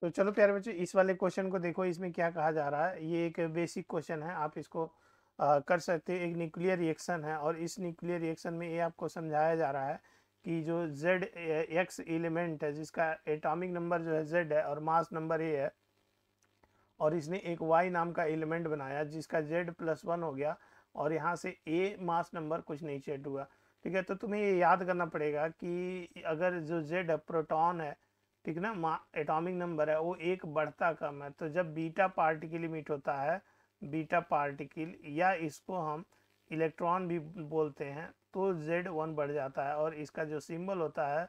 तो चलो प्यारे बच्चों इस वाले क्वेश्चन को देखो इसमें क्या कहा जा रहा है ये एक बेसिक क्वेश्चन है आप इसको आ, कर सकते हैं एक न्यूक्लियर रिएक्शन है और इस न्यूक्लियर रिएक्शन में ये आपको समझाया जा रहा है कि जो जेड एक्स एलिमेंट है जिसका एटॉमिक नंबर जो है जेड है और मास नंबर ए है और इसने एक वाई नाम का एलिमेंट बनाया जिसका जेड प्लस वन हो गया और यहाँ से ए मास नंबर कुछ नहीं चेट हुआ ठीक है तो तुम्हें ये याद करना पड़ेगा कि अगर जो जेड प्रोटॉन है ठीक ना मा एटॉमिक नंबर है वो एक बढ़ता कम है तो जब बीटा पार्टिकल इमिट होता है बीटा पार्टिकल या इसको हम इलेक्ट्रॉन भी बोलते हैं तो जेड वन बढ़ जाता है और इसका जो सिंबल होता है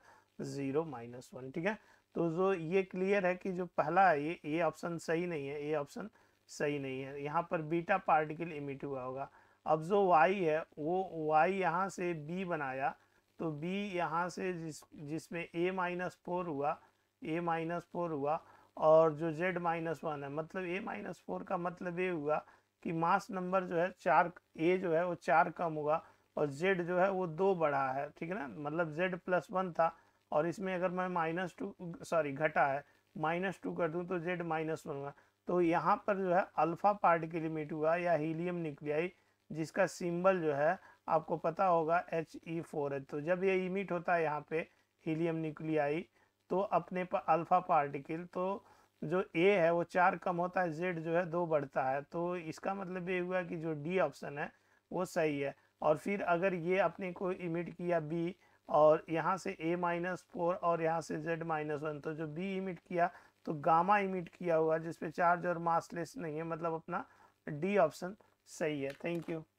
ज़ीरो माइनस वन ठीक है तो जो ये क्लियर है कि जो पहला है ये ये ऑप्शन सही नहीं है ये ऑप्शन सही नहीं है यहाँ पर बीटा पार्टिकल इमिट हुआ होगा अब जो वाई है वो वाई यहाँ से बी बनाया तो बी यहाँ से जिस जिसमें ए माइनस फोर हुआ ए माइनस फोर हुआ और जो जेड माइनस वन है मतलब ए माइनस फोर का मतलब ये हुआ कि मास नंबर जो है चार ए जो है वो चार कम हुआ और जेड जो है वो दो बढ़ा है ठीक है ना मतलब जेड प्लस वन था और इसमें अगर मैं माइनस टू सॉरी घटा है माइनस टू कर दूँ तो जेड माइनस वन हुआ तो यहाँ पर जो है अल्फा पार्ट की लिमिट हुआ या हीलियम निकलियाई जिसका सिंबल जो है आपको पता होगा एच ई फोर है तो जब ये इमिट होता है यहाँ पे हीलियम निकलियाई तो अपने पर अल्फ़ा पार्टिकल तो जो ए है वो चार कम होता है जेड जो है दो बढ़ता है तो इसका मतलब ये हुआ कि जो डी ऑप्शन है वो सही है और फिर अगर ये अपने को इमिट किया बी और यहाँ से ए माइनस फोर और यहाँ से जेड माइनस वन तो जो बी इमिट किया तो गामा इमिट किया हुआ जिसपे चार्ज और मासलेस नहीं है मतलब अपना डी ऑप्शन सही है थैंक यू